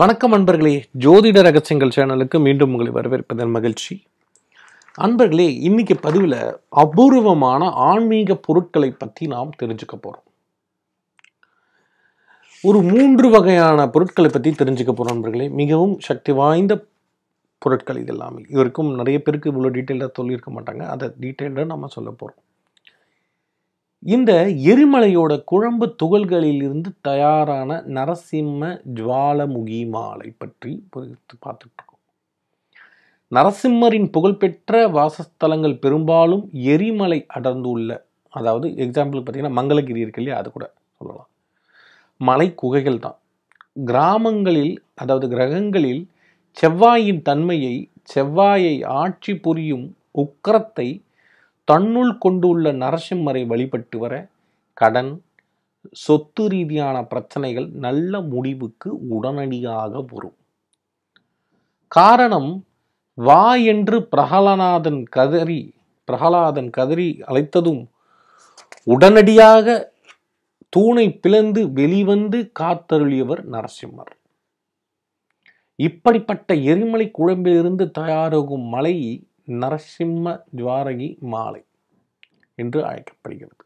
வணக்கம் அன்பர்களே ஜோதிட ரகசியங்கள் சேனலுக்கு மீண்டும் உங்களை வரவேற்பதன் மகிழ்ச்சி அன்பர்களே இன்னைக்கு பதிவில் அபூர்வமான ஆன்மீக பொருட்களை பற்றி நாம் தெரிஞ்சுக்க போகிறோம் ஒரு மூன்று வகையான பொருட்களை பற்றி தெரிஞ்சுக்க போகிறோம் நண்பர்களே மிகவும் சக்தி வாய்ந்த பொருட்கள் இது எல்லாமே இவருக்கும் நிறைய பேருக்கு இவ்வளோ டீட்டெயிலாக சொல்லியிருக்க மாட்டாங்க அதை டீட்டெயில்டாக நம்ம சொல்ல போகிறோம் இந்த எரிமலையோட குழம்பு துகள்களிலிருந்து தயாரான நரசிம்ம ஜுவாலமுகி மாலை பற்றி பார்த்துட்டு இருக்கோம் நரசிம்மரின் புகழ்பெற்ற வாசஸ்தலங்கள் பெரும்பாலும் எரிமலை அடர்ந்துள்ள அதாவது எக்ஸாம்பிள் பார்த்தீங்கன்னா மங்களகிரி இருக்கு இல்லையா அது கூட சொல்லலாம் மலை குகைகள் தான் கிராமங்களில் அதாவது கிரகங்களில் செவ்வாயின் தன்மையை செவ்வாயை ஆட்சி புரியும் உக்கரத்தை தன்னுள் கொண்டு உள்ள நரசிம்மரை வழிபட்டு வர கடன் சொத்து ரீதியான பிரச்சனைகள் நல்ல முடிவுக்கு உடனடியாக வரும் காரணம் வா என்று பிரகலநாதன் கதறி பிரகலாதன் கதறி அழைத்ததும் உடனடியாக தூணை பிளந்து வெளிவந்து காத்தருளியவர் நரசிம்மர் இப்படிப்பட்ட எரிமலை குழம்பிலிருந்து தயாராகும் மலை நரசிம்ம ஜுவாரகி மாலை என்று அழைக்கப்படுகிறது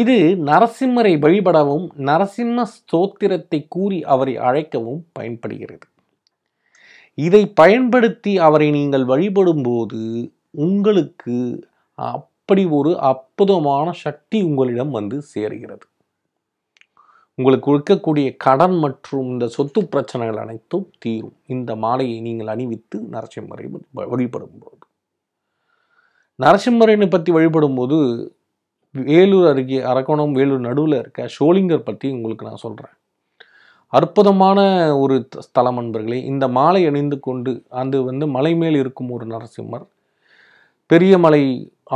இது நரசிம்மரை வழிபடவும் நரசிம்ம ஸ்தோத்திரத்தை கூறி அவரை அழைக்கவும் பயன்படுகிறது இதை பயன்படுத்தி அவரை நீங்கள் வழிபடும்போது உங்களுக்கு அப்படி ஒரு அற்புதமான சக்தி உங்களிடம் வந்து சேருகிறது உங்களுக்கு கொடுக்கக்கூடிய கடன் மற்றும் இந்த சொத்து பிரச்சனைகள் அனைத்தும் தீரும் இந்த மாலையை நீங்கள் அணிவித்து நரசிம்மரை வழிபடும் போது நரசிம்மரனை பற்றி வழிபடும் போது வேலூர் அருகே அரக்கோணம் வேலூர் நடுவில் இருக்க ஷோலிங்கர் பற்றி உங்களுக்கு நான் சொல்கிறேன் அற்புதமான ஒரு ஸ்தலம் அன்பர்களே இந்த மாலை அணிந்து கொண்டு அது வந்து மலை மேல் இருக்கும் ஒரு நரசிம்மர் பெரிய மலை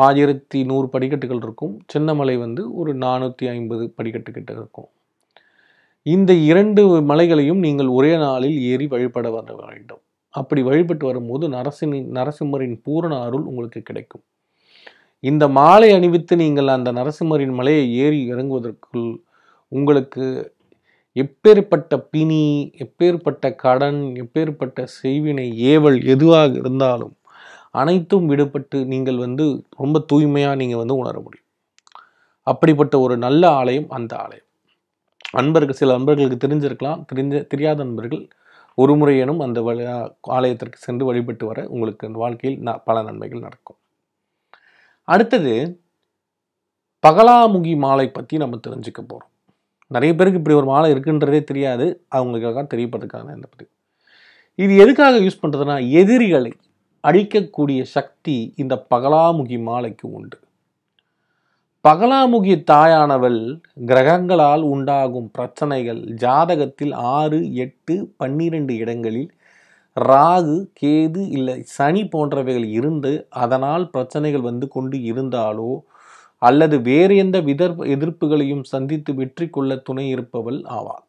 ஆயிரத்தி நூறு படிக்கட்டுகள் இருக்கும் சின்ன மலை வந்து ஒரு நானூற்றி ஐம்பது படிக்கட்டுக்கிட்ட இருக்கும் இந்த இரண்டு மலைகளையும் நீங்கள் ஒரே நாளில் ஏறி வழிபட வர வேண்டும் அப்படி வழிபட்டு வரும்போது நரசிம்மின் நரசிம்மரின் பூரண அருள் உங்களுக்கு கிடைக்கும் இந்த மாலை அணிவித்து நீங்கள் அந்த நரசிம்மரின் மலையை ஏறி இறங்குவதற்குள் உங்களுக்கு எப்பேற்பட்ட பிணி எப்பேற்பட்ட கடன் எப்பேற்பட்ட செய்வினை ஏவல் எதுவாக இருந்தாலும் அனைத்தும் விடுபட்டு நீங்கள் வந்து ரொம்ப தூய்மையாக நீங்கள் வந்து உணர முடியும் அப்படிப்பட்ட ஒரு நல்ல ஆலயம் அந்த ஆலயம் அன்பருக்கு சில அன்பர்களுக்கு தெரிஞ்சிருக்கலாம் தெரிஞ்ச தெரியாத அன்பர்கள் ஒரு முறையேனும் அந்த ஆலயத்திற்கு சென்று வழிபட்டு வர உங்களுக்கு அந்த வாழ்க்கையில் ந பல நன்மைகள் நடக்கும் அடுத்தது பகலாமுகி மாலை பற்றி நம்ம தெரிஞ்சுக்க போகிறோம் நிறைய பேருக்கு இப்படி ஒரு மாலை இருக்குன்றதே தெரியாது அவங்களுக்காக தெரியப்படுறதுக்காக இந்த பதிவு இது எதுக்காக யூஸ் பண்ணுறதுனா எதிரிகளை அழிக்கக்கூடிய சக்தி இந்த பகலாமுகி மாலைக்கு உண்டு பகலாமுகி தாயானவள் கிரகங்களால் உண்டாகும் பிரச்சனைகள் ஜாதகத்தில் ஆறு எட்டு பன்னிரெண்டு இடங்களில் ராகு கேது இல்லை சனி போன்றவைகள் இருந்து அதனால் பிரச்சனைகள் வந்து கொண்டு இருந்தாலோ அல்லது வேறு எந்த விதர் எதிர்ப்புகளையும் சந்தித்து வெற்றி கொள்ள துணை இருப்பவள் ஆவாள்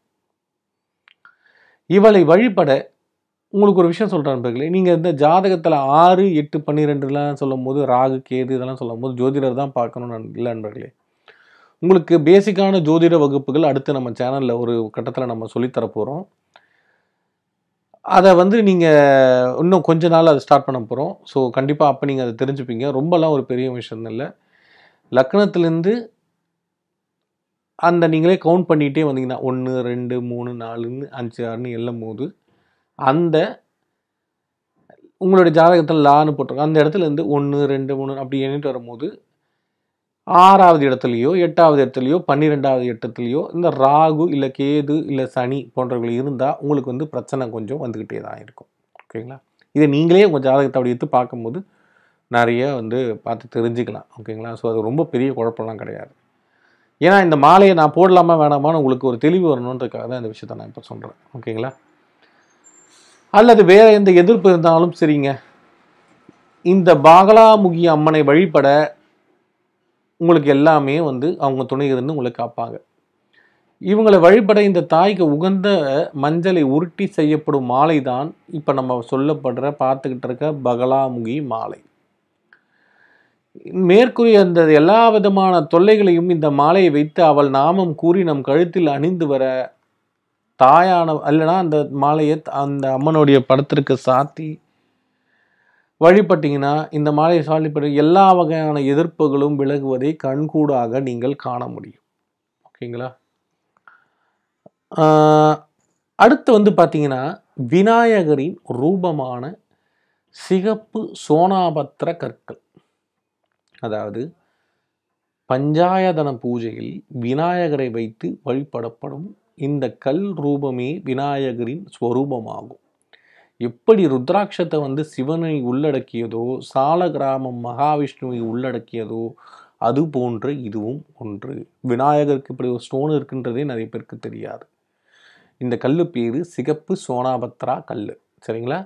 இவளை வழிபட உங்களுக்கு ஒரு விஷயம் சொல்கிறேன் நண்பர்களே நீங்கள் இந்த ஜாதகத்தில் ஆறு எட்டு பன்னிரெண்டுலாம் சொல்லும் போது ராகு கேது இதெல்லாம் சொல்லும் போது ஜோதிடர் தான் பார்க்கணும்னு இல்லை நண்பர்களே உங்களுக்கு பேசிக்கான ஜோதிட வகுப்புகள் அடுத்து நம்ம சேனலில் ஒரு கட்டத்தில் நம்ம சொல்லித்தரப்போகிறோம் போகிறோம் அதை வந்து நீங்கள் இன்னும் கொஞ்ச நாள் அதை ஸ்டார்ட் பண்ண போகிறோம் ஸோ கண்டிப்பாக அப்போ நீங்கள் அதை தெரிஞ்சுப்பீங்க ரொம்பலாம் ஒரு பெரிய விஷயம் இல்லை லக்னத்துலேருந்து அந்த நீங்களே கவுண்ட் பண்ணிகிட்டே வந்தீங்கன்னா ஒன்று ரெண்டு மூணு நாலுன்னு அஞ்சு ஆறுன்னு எல்லும் போது அந்த உங்களுடைய ஜாதகத்தில் லான்னு போட்டிருக்கோம் அந்த இடத்துலேருந்து ஒன்று ரெண்டு மூணு அப்படி எண்ணிட்டு வரும்போது ஆறாவது இடத்துலையோ எட்டாவது இடத்துலையோ பன்னிரெண்டாவது இடத்துலையோ இந்த ராகு இல்லை கேது இல்லை சனி போன்றவர்கள் இருந்தால் உங்களுக்கு வந்து பிரச்சனை கொஞ்சம் வந்துக்கிட்டே தான் இருக்கும் ஓகேங்களா இதை நீங்களே உங்கள் ஜாதகத்தை அப்படி எடுத்து பார்க்கும்போது நிறைய வந்து பார்த்து தெரிஞ்சுக்கலாம் ஓகேங்களா ஸோ அது ரொம்ப பெரிய குழப்பம்லாம் கிடையாது ஏன்னா இந்த மாலையை நான் போடலாமா வேணாமான்னு உங்களுக்கு ஒரு தெளிவு வரணுன்றதுக்காக தான் இந்த விஷயத்த நான் இப்போ சொல்கிறேன் ஓகேங்களா அல்லது வேற எந்த எதிர்ப்பு இருந்தாலும் சரிங்க இந்த பாகலாமுகி அம்மனை வழிபட உங்களுக்கு எல்லாமே வந்து அவங்க துணை இருந்து உங்களை காப்பாங்க இவங்களை வழிபட இந்த தாய்க்கு உகந்த மஞ்சளை உருட்டி செய்யப்படும் மாலை தான் இப்போ நம்ம சொல்லப்படுற பார்த்துக்கிட்டு இருக்க பகலாமுகி மாலை மேற்கூறிய அந்த எல்லா விதமான தொல்லைகளையும் இந்த மாலையை வைத்து அவள் நாமம் கூறி நம் கழுத்தில் அணிந்து வர தாயான இல்லைன்னா அந்த மாலையை அந்த அம்மனுடைய படத்திற்கு சாத்தி வழிபட்டிங்கன்னா இந்த மாலையை சாலிப்பட எல்லா வகையான எதிர்ப்புகளும் விலகுவதை கண்கூடாக நீங்கள் காண முடியும் ஓகேங்களா அடுத்து வந்து பார்த்தீங்கன்னா விநாயகரின் ரூபமான சிகப்பு சோனாபத்திர கற்கள் அதாவது பஞ்சாயதன பூஜையில் விநாயகரை வைத்து வழிபடப்படும் இந்த கல் ரூபமே விநாயகரின் ஸ்வரூபமாகும் எப்படி ருத்ராட்சத்தை வந்து சிவனை உள்ளடக்கியதோ சால கிராமம் மகாவிஷ்ணுவை உள்ளடக்கியதோ அது போன்ற இதுவும் ஒன்று விநாயகருக்கு இப்படி ஒரு ஸ்டோன் இருக்குன்றதே நிறைய பேருக்கு தெரியாது இந்த கல் பேர் சிகப்பு சோனாபத்ரா கல் சரிங்களா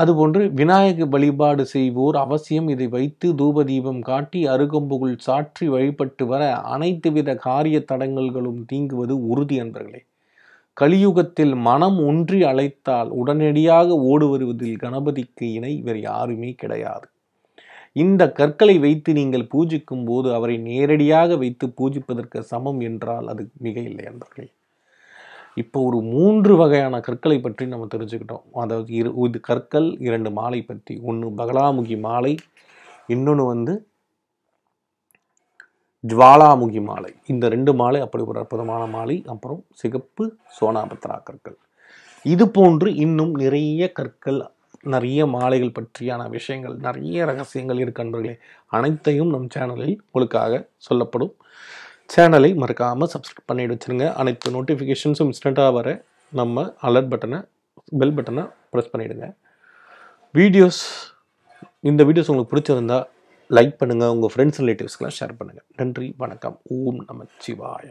அதுபோன்று விநாயக வழிபாடு செய்வோர் அவசியம் இதை வைத்து தூப தீபம் காட்டி அருகம்புகுள் சாற்றி வழிபட்டு வர அனைத்து வித காரிய தடங்கல்களும் தீங்குவது உறுதி என்பர்களே கலியுகத்தில் மனம் ஒன்றி அழைத்தால் உடனடியாக ஓடு வருவதில் கணபதிக்கு இணை வேறு யாருமே கிடையாது இந்த கற்களை வைத்து நீங்கள் பூஜிக்கும் போது அவரை நேரடியாக வைத்து பூஜிப்பதற்கு சமம் என்றால் அது மிக இல்லை என்பர்களே இப்போ ஒரு மூன்று வகையான கற்களை பற்றி நம்ம தெரிஞ்சுக்கிட்டோம் அதாவது இரு இது கற்கள் இரண்டு மாலை பற்றி ஒன்று பகலாமுகி மாலை இன்னொன்று வந்து ஜுவாலாமுகி மாலை இந்த ரெண்டு மாலை அப்படி ஒரு அற்புதமான மாலை அப்புறம் சிகப்பு சோனாபத்ரா கற்கள் இது போன்று இன்னும் நிறைய கற்கள் நிறைய மாலைகள் பற்றியான விஷயங்கள் நிறைய ரகசியங்கள் இருக்கு அனைத்தையும் நம் சேனலில் உங்களுக்காக சொல்லப்படும் சேனலை மறக்காமல் சப்ஸ்கிரைப் பண்ணி வச்சுருங்க அனைத்து நோட்டிஃபிகேஷன்ஸும் இன்ஸ்டண்ட்டாக வர நம்ம அலர்ட் பட்டனை பெல் பட்டனை ப்ரெஸ் பண்ணிவிடுங்க வீடியோஸ் இந்த வீடியோஸ் உங்களுக்கு பிடிச்சிருந்தா லைக் பண்ணுங்கள் உங்கள் ஃப்ரெண்ட்ஸ் ரிலேட்டிவ்ஸ்க்கெலாம் ஷேர் பண்ணுங்கள் நன்றி வணக்கம் ஓம் நம சிவாய